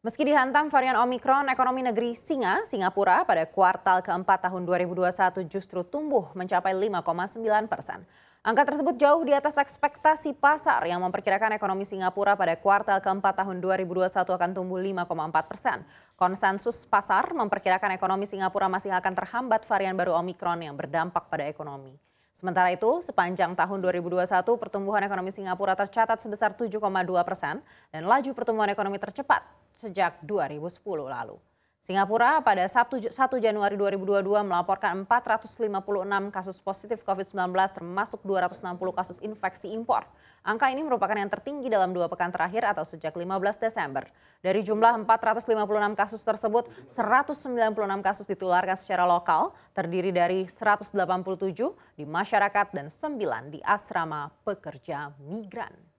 Meski dihantam varian Omikron, ekonomi negeri Singa, Singapura pada kuartal keempat tahun 2021 justru tumbuh mencapai 5,9 persen. Angka tersebut jauh di atas ekspektasi pasar yang memperkirakan ekonomi Singapura pada kuartal keempat tahun 2021 akan tumbuh 5,4 persen. Konsensus pasar memperkirakan ekonomi Singapura masih akan terhambat varian baru Omikron yang berdampak pada ekonomi. Sementara itu, sepanjang tahun 2021 pertumbuhan ekonomi Singapura tercatat sebesar 7,2 persen dan laju pertumbuhan ekonomi tercepat sejak 2010 lalu. Singapura pada Sabtu 1 Januari 2022 melaporkan 456 kasus positif COVID-19 termasuk 260 kasus infeksi impor. Angka ini merupakan yang tertinggi dalam dua pekan terakhir atau sejak 15 Desember. Dari jumlah 456 kasus tersebut, 196 kasus ditularkan secara lokal, terdiri dari 187 di masyarakat dan 9 di asrama pekerja migran.